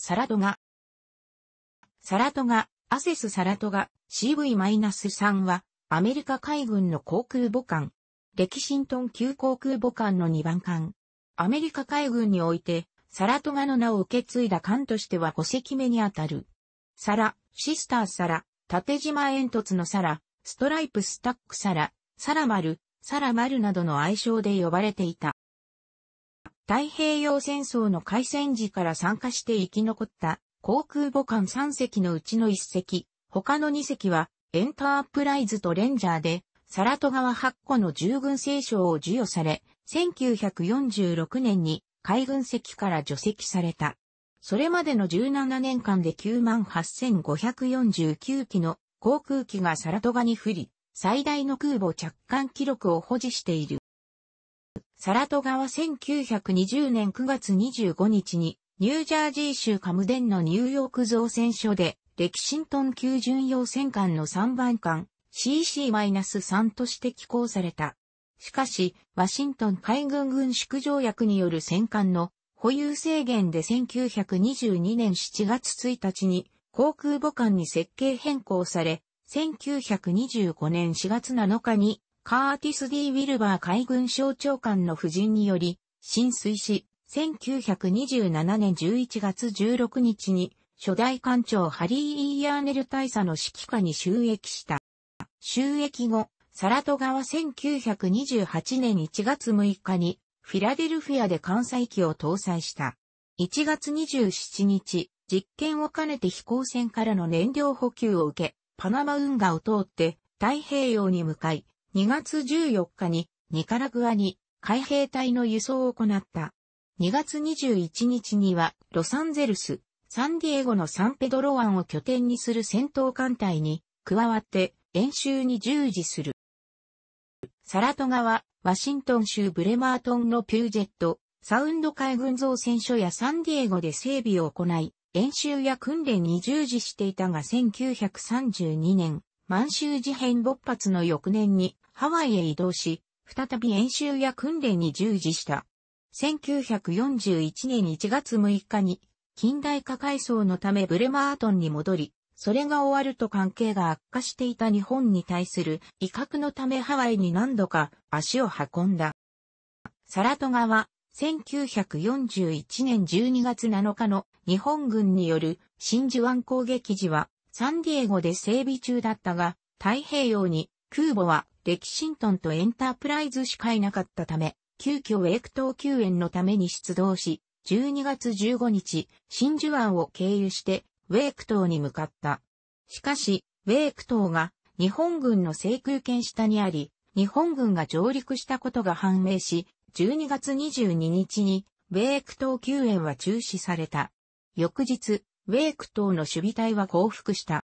サラトガ。サラトガ、アセスサラトガ CV-3 はアメリカ海軍の航空母艦。レキシントン級航空母艦の2番艦。アメリカ海軍においてサラトガの名を受け継いだ艦としては5隻目にあたる。サラ、シスターサラ、縦島煙突のサラ、ストライプスタックサラ、サラマル、サラマルなどの愛称で呼ばれていた。太平洋戦争の開戦時から参加して生き残った航空母艦3隻のうちの1隻、他の2隻はエンタープライズとレンジャーで、サラトガワ8個の従軍聖章を授与され、1946年に海軍籍から除籍された。それまでの17年間で98,549機の航空機がサラトガに降り、最大の空母着艦記録を保持している。サラトガは1920年9月25日に、ニュージャージー州カムデンのニューヨーク造船所で、レキシントン級巡洋戦艦の3番艦 CC-3 として寄港された。しかし、ワシントン海軍軍縮条約による戦艦の保有制限で1922年7月1日に航空母艦に設計変更され、1925年4月7日にカーティス・ディ・ウィルバー海軍省長官の夫人により、浸水し、1927年11月16日に、初代艦長ハリー・イーヤーネル大佐の指揮下に収益した。収益後、サラトガは1928年1月6日に、フィラデルフィアで艦載機を搭載した。1月27日、実験を兼ねて飛行船からの燃料補給を受け、パナマ運河を通って太平洋に向かい、2月14日にニカラグアに海兵隊の輸送を行った。2月21日にはロサンゼルス、サンディエゴのサンペドロ湾を拠点にする戦闘艦隊に加わって演習に従事する。サラトガはワシントン州ブレマートンのピュージェット、サウンド海軍造船所やサンディエゴで整備を行い、演習や訓練に従事していたが1932年、満州事変勃発の翌年にハワイへ移動し、再び演習や訓練に従事した。1941年1月6日に、近代化改装のためブレマートンに戻り、それが終わると関係が悪化していた日本に対する威嚇のためハワイに何度か足を運んだ。サラトガは、1941年12月7日の日本軍による真珠湾攻撃時はサンディエゴで整備中だったが、太平洋に空母はレキシントンとエンタープライズしかいなかったため、急遽ウェイク島救援のために出動し、12月15日、真珠湾を経由して、ウェイク島に向かった。しかし、ウェイク島が日本軍の制空権下にあり、日本軍が上陸したことが判明し、12月22日に、ウェイク島救援は中止された。翌日、ウェイク島の守備隊は降伏した。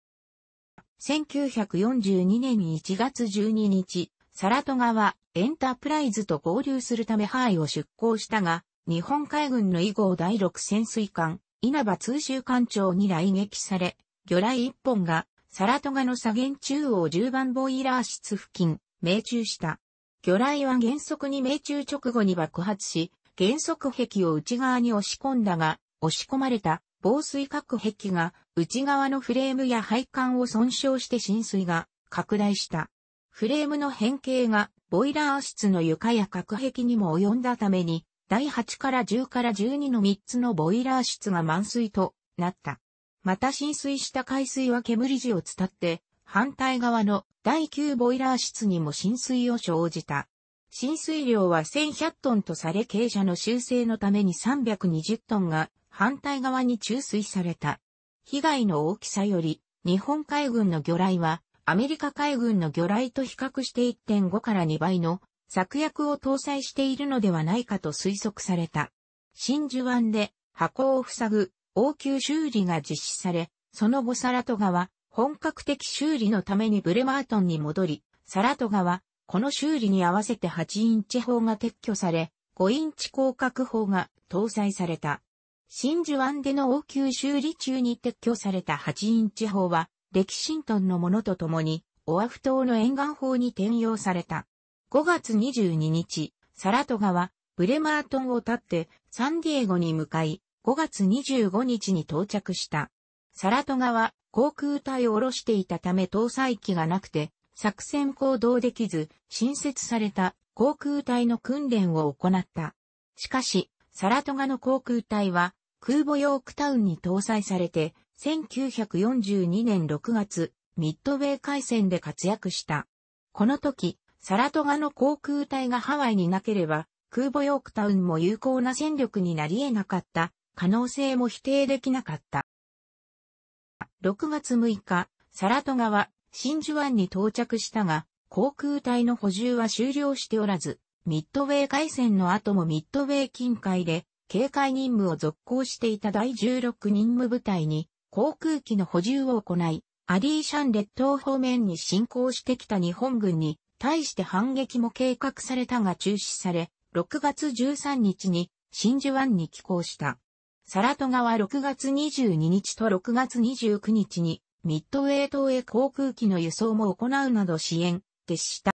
1942年1月12日、サラトガはエンタープライズと合流するためハワイを出港したが、日本海軍の以号第6潜水艦、稲葉通州艦長に来撃され、魚雷1本がサラトガの左舷中央10番ボイラー室付近、命中した。魚雷は原則に命中直後に爆発し、原則壁を内側に押し込んだが、押し込まれた防水隔壁が内側のフレームや配管を損傷して浸水が拡大した。フレームの変形がボイラー室の床や隔壁にも及んだために、第8から10から12の3つのボイラー室が満水となった。また浸水した海水は煙地を伝って、反対側の第9ボイラー室にも浸水を生じた。浸水量は1100トンとされ傾斜の修正のために320トンが反対側に注水された。被害の大きさより、日本海軍の魚雷は、アメリカ海軍の魚雷と比較して1.5から2倍の策略を搭載しているのではないかと推測された。真珠湾で箱を塞ぐ応急修理が実施され、その後サラトガは本格的修理のためにブレマートンに戻り、サラトガはこの修理に合わせて8インチ砲が撤去され、5インチ広角砲が搭載された。真珠湾での応急修理中に撤去された8インチ砲は、歴史ントンのものとともに、オアフ島の沿岸砲に転用された。5月22日、サラトガは、ブレマートンを立って、サンディエゴに向かい、5月25日に到着した。サラトガは、航空隊を下ろしていたため搭載機がなくて、作戦行動できず、新設された航空隊の訓練を行った。しかし、サラトガの航空隊は、空母ヨークタウンに搭載されて、1942年6月、ミッドウェー海戦で活躍した。この時、サラトガの航空隊がハワイになければ、空母ヨークタウンも有効な戦力になり得なかった、可能性も否定できなかった。6月6日、サラトガは真珠湾に到着したが、航空隊の補充は終了しておらず、ミッドウェー海戦の後もミッドウェー近海で警戒任務を続行していた第16任務部隊に航空機の補充を行い、アディーシャン列島方面に侵攻してきた日本軍に対して反撃も計画されたが中止され、6月13日に真珠湾に寄港した。サラトガは6月22日と6月29日にミッドウェー島へ航空機の輸送も行うなど支援でした。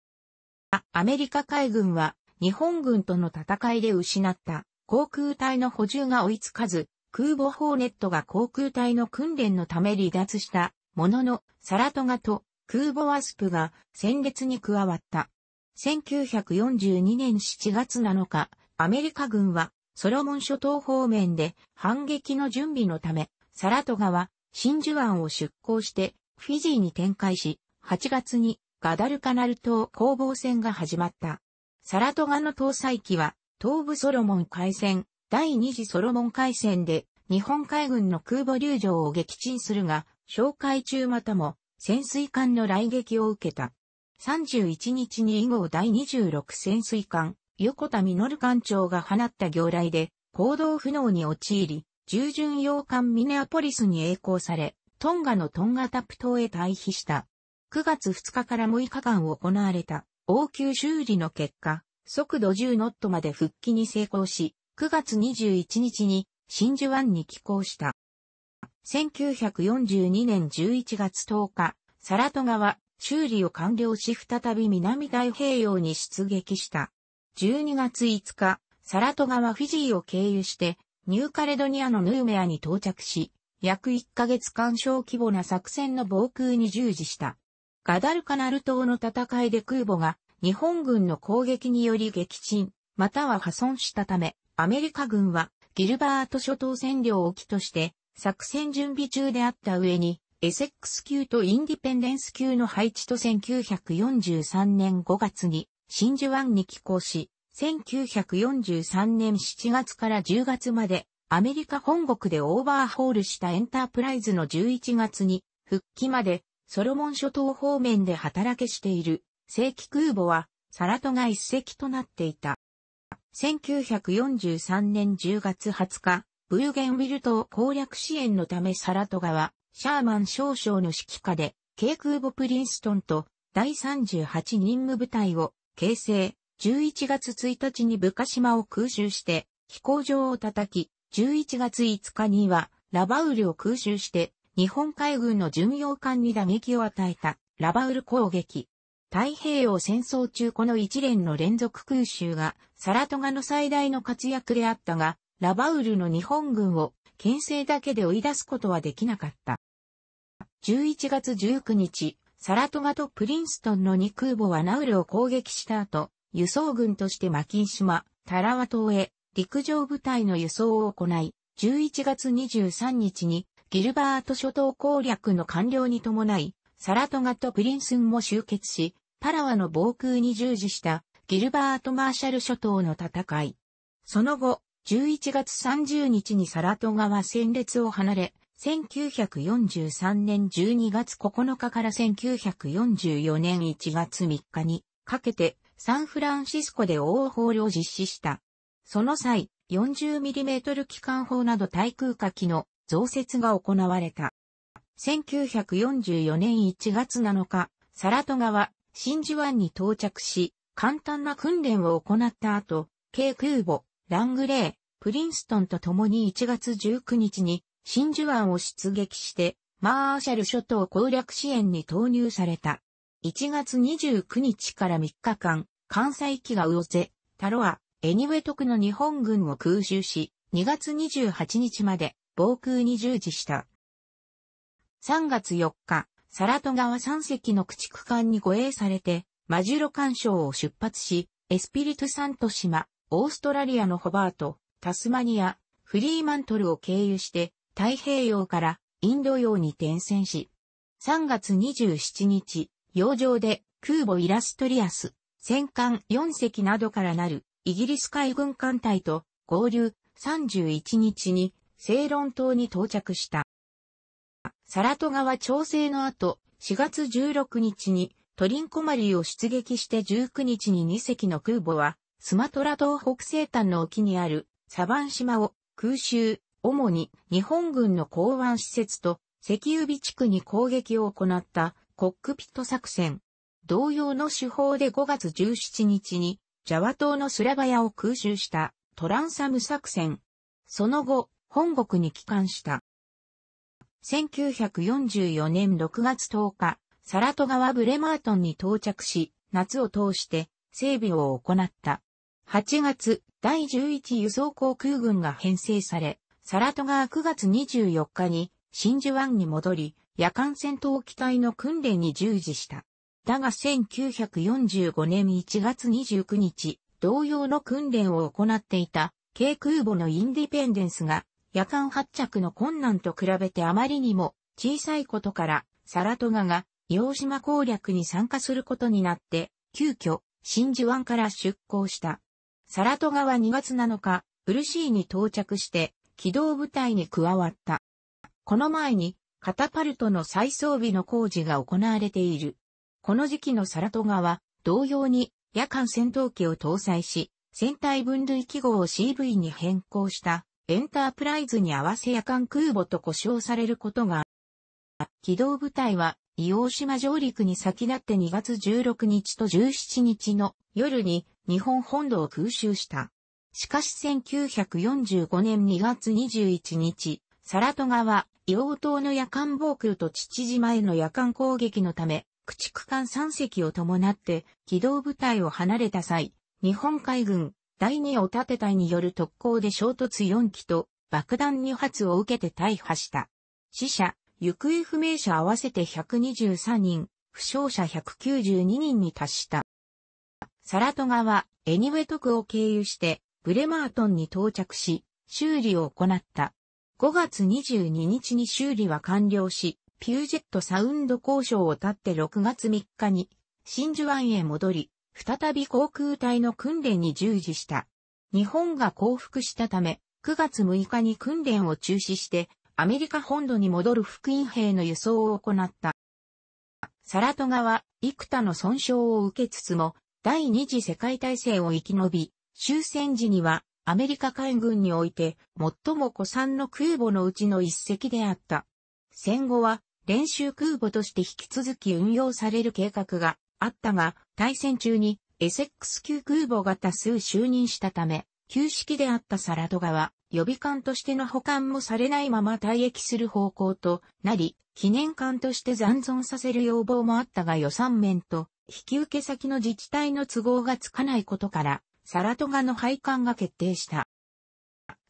アメリカ海軍は日本軍との戦いで失った航空隊の補充が追いつかず、空母ホーネットが航空隊の訓練のため離脱したものの、サラトガと空母ワスプが戦列に加わった。1942年7月7日、アメリカ軍はソロモン諸島方面で反撃の準備のため、サラトガは真珠湾を出港してフィジーに展開し、8月にガダルカナル島攻防戦が始まった。サラトガの搭載機は東部ソロモン海戦、第二次ソロモン海戦で日本海軍の空母流上を撃沈するが、紹介中またも潜水艦の来撃を受けた。31日に以後第26潜水艦、横田実艦長が放った行雷で行動不能に陥り、従順洋艦ミネアポリスに栄光され、トンガのトンガタプ島へ退避した。9月2日から6日間行われた応急修理の結果、速度10ノットまで復帰に成功し、9月21日に真珠湾に寄港した。1942年11月10日、サラト川、修理を完了し再び南太平洋に出撃した。12月5日、サラト川フィジーを経由して、ニューカレドニアのヌーメアに到着し、約1ヶ月間小規模な作戦の防空に従事した。ガダルカナル島の戦いで空母が日本軍の攻撃により撃沈、または破損したため、アメリカ軍はギルバート諸島占領を機として作戦準備中であった上に、エセックス級とインディペンデンス級の配置と1943年5月に真珠湾に寄港し、1943年7月から10月までアメリカ本国でオーバーホールしたエンタープライズの11月に復帰までソロモン諸島方面で働けしている正規空母は、サラトが一隻となっていた。1943年10月20日、ブーゲンウィル島攻略支援のためサラトガは、シャーマン少将の指揮下で、軽空母プリンストンと第38任務部隊を形成、11月1日に部下島を空襲して、飛行場を叩き、11月5日にはラバウルを空襲して、日本海軍の巡洋艦に打撃を与えたラバウル攻撃。太平洋戦争中この一連の連続空襲がサラトガの最大の活躍であったが、ラバウルの日本軍を牽制だけで追い出すことはできなかった。11月19日、サラトガとプリンストンの2空母はナウルを攻撃した後、輸送軍としてマキン島、タラワ島へ陸上部隊の輸送を行い、11月23日にギルバート諸島攻略の完了に伴い、サラトガとプリンスンも集結し、パラワの防空に従事したギルバート・マーシャル諸島の戦い。その後、11月30日にサラトガは戦列を離れ、1943年12月9日から1944年1月3日にかけてサンフランシスコで大報を実施した。その際、40mm 機関砲など対空火器の増設が行われた。1944年1月7日、サラトガは真珠湾に到着し、簡単な訓練を行った後、軽空母、ラングレー、プリンストンと共に1月19日に真珠湾を出撃して、マーシャル諸島攻略支援に投入された。1月29日から3日間、関西機が魚瀬、タロア、エニウェトクの日本軍を空襲し、2月28日まで防空に従事した。3月4日、サラト川山隻の駆逐艦に護衛されて、マジュロ干渉を出発し、エスピリトサント島、オーストラリアのホバート、タスマニア、フリーマントルを経由して、太平洋からインド洋に転戦し、3月27日、洋上で空母イラストリアス、戦艦4隻などからなるイギリス海軍艦隊と合流31日にセイロン島に到着した。サラト川調整の後、4月16日にトリンコマリーを出撃して19日に2隻の空母は、スマトラ島北西端の沖にあるサバン島を空襲、主に日本軍の港湾施設と石油備地区に攻撃を行ったコックピット作戦。同様の手法で5月17日にジャワ島のスラバヤを空襲したトランサム作戦。その後、本国に帰還した。1944年6月10日、サラト川ブレマートンに到着し、夏を通して整備を行った。8月、第11輸送航空軍が編成され、サラト川9月24日に真珠湾に戻り、夜間戦闘機体の訓練に従事した。だが1945年1月29日、同様の訓練を行っていた、軽空母のインディペンデンスが夜間発着の困難と比べてあまりにも小さいことからサラトガが洋島攻略に参加することになって、急遽真珠湾から出港した。サラトガは2月7日、ウルシーに到着して機動部隊に加わった。この前にカタパルトの再装備の工事が行われている。この時期のサラトガは同様に夜間戦闘機を搭載し、戦隊分類記号を CV に変更したエンタープライズに合わせ夜間空母と呼称されることが、機動部隊は、伊黄島上陸に先立って2月16日と17日の夜に日本本土を空襲した。しかし1945年2月21日、サラトガは伊黄島の夜間防空と父島への夜間攻撃のため、駆逐艦3隻を伴って機動部隊を離れた際、日本海軍第二を立て隊による特攻で衝突4機と爆弾2発を受けて大破した。死者、行方不明者合わせて123人、負傷者192人に達した。サラトガはエニウェトクを経由してブレマートンに到着し、修理を行った。5月22日に修理は完了し、ピュージェットサウンド交渉を経って6月3日に真珠湾へ戻り、再び航空隊の訓練に従事した。日本が降伏したため、9月6日に訓練を中止して、アメリカ本土に戻る福音兵の輸送を行った。サラトガは、幾多の損傷を受けつつも、第二次世界大戦を生き延び、終戦時には、アメリカ海軍において、最も古参の空母のうちの一隻であった。戦後は、練習空母として引き続き運用される計画があったが、対戦中にエセックス級空母が多数就任したため、旧式であったサラドガは、予備艦としての保管もされないまま退役する方向となり、記念艦として残存させる要望もあったが予算面と、引き受け先の自治体の都合がつかないことから、サラトガの配管が決定した。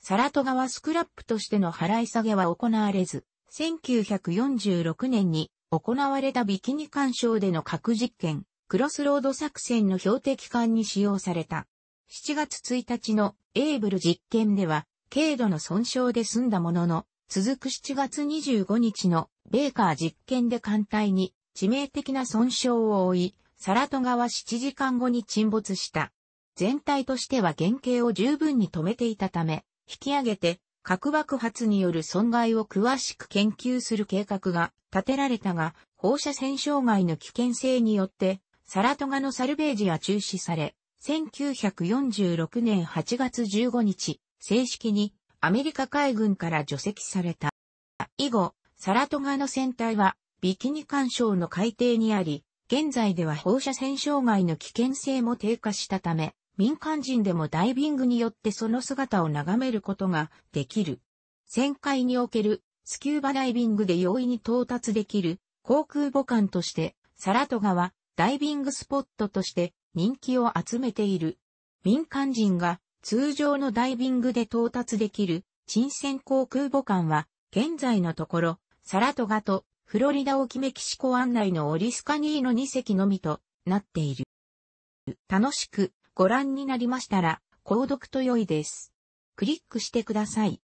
サラトガはスクラップとしての払い下げは行われず、1946年に行われたビキニ干渉での核実験、クロスロード作戦の標的艦に使用された。7月1日のエーブル実験では、軽度の損傷で済んだものの、続く7月25日のベーカー実験で艦隊に致命的な損傷を負い、サラトガは7時間後に沈没した。全体としては原型を十分に止めていたため、引き上げて核爆発による損害を詳しく研究する計画が建てられたが、放射線障害の危険性によって、サラトガのサルベージは中止され、1946年8月15日、正式にアメリカ海軍から除籍された。以後、サラトガの船体はビキニ干渉の海底にあり、現在では放射線障害の危険性も低下したため、民間人でもダイビングによってその姿を眺めることができる。旋回におけるスキューバダイビングで容易に到達できる航空母艦としてサラトガはダイビングスポットとして人気を集めている。民間人が通常のダイビングで到達できる沈船航空母艦は現在のところサラトガとフロリダ沖メキシコ案内のオリスカニーの2隻のみとなっている。楽しくご覧になりましたら購読と良いです。クリックしてください。